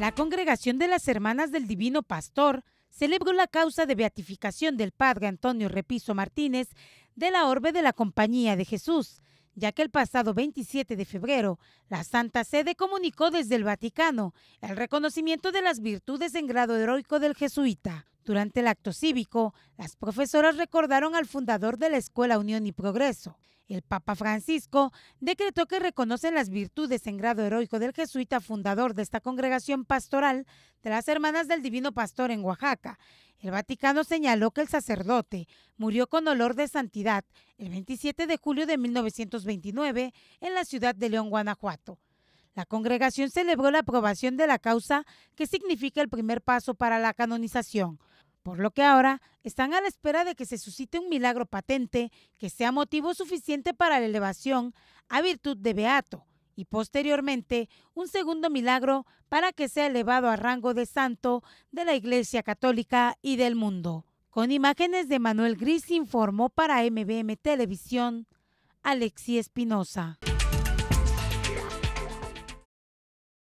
La Congregación de las Hermanas del Divino Pastor celebró la causa de beatificación del padre Antonio Repiso Martínez de la Orbe de la Compañía de Jesús, ya que el pasado 27 de febrero la Santa Sede comunicó desde el Vaticano el reconocimiento de las virtudes en grado heroico del jesuita. Durante el acto cívico, las profesoras recordaron al fundador de la Escuela Unión y Progreso, el Papa Francisco decretó que reconocen las virtudes en grado heroico del jesuita fundador de esta congregación pastoral de las Hermanas del Divino Pastor en Oaxaca. El Vaticano señaló que el sacerdote murió con olor de santidad el 27 de julio de 1929 en la ciudad de León, Guanajuato. La congregación celebró la aprobación de la causa que significa el primer paso para la canonización por lo que ahora están a la espera de que se suscite un milagro patente que sea motivo suficiente para la elevación a virtud de beato y posteriormente un segundo milagro para que sea elevado a rango de santo de la Iglesia Católica y del mundo. Con imágenes de Manuel Gris informó para MBM Televisión Alexi Espinosa.